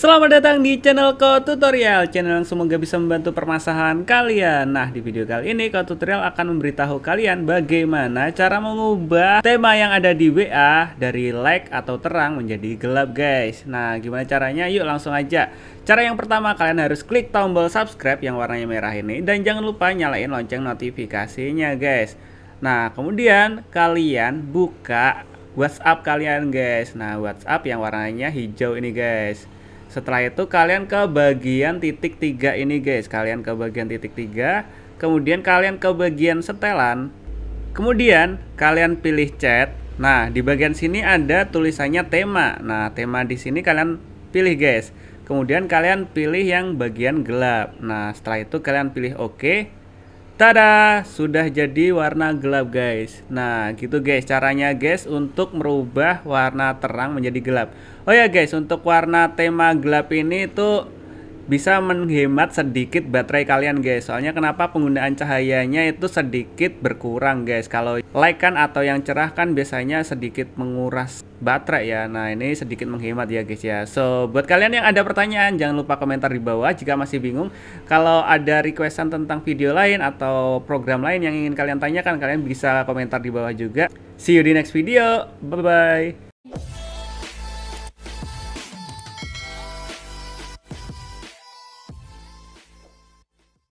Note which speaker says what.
Speaker 1: Selamat datang di channel Ko Tutorial, channel yang semoga bisa membantu permasalahan kalian. Nah, di video kali ini Ko Tutorial akan memberitahu kalian bagaimana cara mengubah tema yang ada di WA dari light atau terang menjadi gelap, guys. Nah, gimana caranya? Yuk langsung aja. Cara yang pertama, kalian harus klik tombol subscribe yang warnanya merah ini dan jangan lupa nyalain lonceng notifikasinya, guys. Nah, kemudian kalian buka WhatsApp kalian, guys. Nah, WhatsApp yang warnanya hijau ini, guys. Setelah itu kalian ke bagian titik 3 ini guys. Kalian ke bagian titik 3, kemudian kalian ke bagian setelan. Kemudian kalian pilih chat. Nah, di bagian sini ada tulisannya tema. Nah, tema di sini kalian pilih guys. Kemudian kalian pilih yang bagian gelap. Nah, setelah itu kalian pilih oke. OK Tada, sudah jadi warna gelap guys. Nah, gitu guys caranya guys untuk merubah warna terang menjadi gelap. Oh ya guys, untuk warna tema gelap ini tuh bisa menghemat sedikit baterai kalian guys soalnya kenapa penggunaan cahayanya itu sedikit berkurang guys kalau light kan atau yang cerah kan biasanya sedikit menguras baterai ya nah ini sedikit menghemat ya guys ya so buat kalian yang ada pertanyaan jangan lupa komentar di bawah jika masih bingung kalau ada requestan tentang video lain atau program lain yang ingin kalian tanyakan kalian bisa komentar di bawah juga see you di next video bye bye